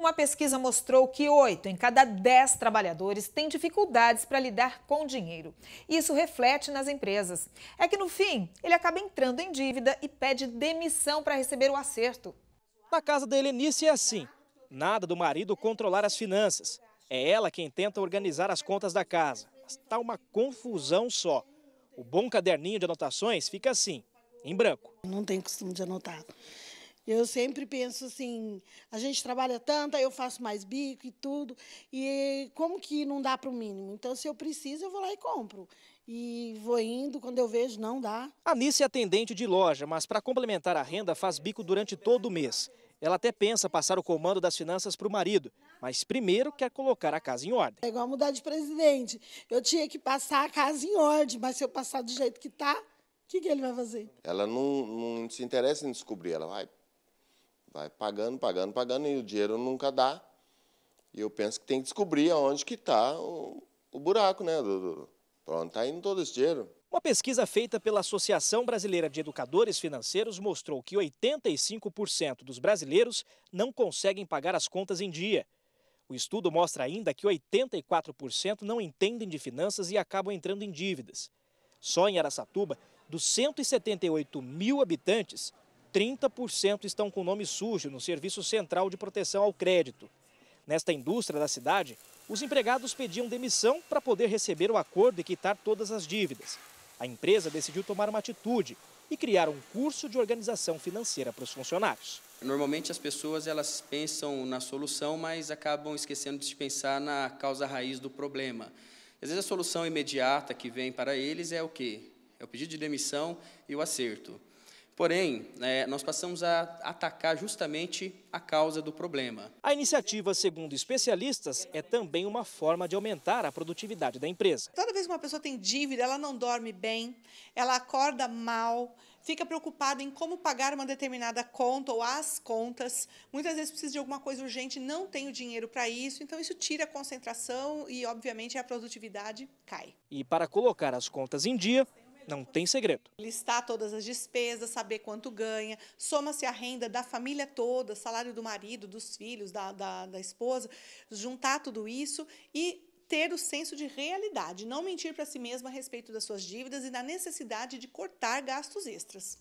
Uma pesquisa mostrou que 8 em cada 10 trabalhadores têm dificuldades para lidar com dinheiro. Isso reflete nas empresas. É que no fim, ele acaba entrando em dívida e pede demissão para receber o acerto. Na casa da Helenice é assim. Nada do marido controlar as finanças. É ela quem tenta organizar as contas da casa. Está uma confusão só. O bom caderninho de anotações fica assim, em branco. Não tenho costume de anotar. Eu sempre penso assim, a gente trabalha tanto, eu faço mais bico e tudo, e como que não dá para o mínimo? Então, se eu preciso, eu vou lá e compro. E vou indo, quando eu vejo, não dá. Anice é atendente de loja, mas para complementar a renda, faz bico durante todo o mês. Ela até pensa passar o comando das finanças para o marido, mas primeiro quer colocar a casa em ordem. É igual mudar de presidente. Eu tinha que passar a casa em ordem, mas se eu passar do jeito que está, o que, que ele vai fazer? Ela não, não se interessa em descobrir, ela vai Vai pagando, pagando, pagando, e o dinheiro nunca dá. E eu penso que tem que descobrir aonde que está o, o, buraco, né? Do, do, para onde está indo todo esse dinheiro. Uma pesquisa feita pela Associação Brasileira de Educadores Financeiros mostrou que 85% dos brasileiros não conseguem pagar as contas em dia. O estudo mostra ainda que 84% não entendem de finanças e acabam entrando em dívidas. Só em Aracatuba, dos 178 mil habitantes, 30% estão com nome sujo no Serviço Central de Proteção ao Crédito. Nesta indústria da cidade, os empregados pediam demissão para poder receber o acordo e quitar todas as dívidas. A empresa decidiu tomar uma atitude e criar um curso de organização financeira para os funcionários. Normalmente as pessoas elas pensam na solução, mas acabam esquecendo de pensar na causa raiz do problema. Às vezes a solução imediata que vem para eles é o quê? É o pedido de demissão e o acerto. Porém, é, nós passamos a atacar justamente a causa do problema. A iniciativa, segundo especialistas, é também uma forma de aumentar a produtividade da empresa. Toda vez que uma pessoa tem dívida, ela não dorme bem, ela acorda mal, fica preocupada em como pagar uma determinada conta ou as contas. Muitas vezes precisa de alguma coisa urgente, não tem o dinheiro para isso, então isso tira a concentração e, obviamente, a produtividade cai. E para colocar as contas em dia, não tem segredo. Listar todas as despesas, saber quanto ganha, soma-se a renda da família toda, salário do marido, dos filhos, da, da, da esposa, juntar tudo isso e ter o senso de realidade, não mentir para si mesma a respeito das suas dívidas e da necessidade de cortar gastos extras.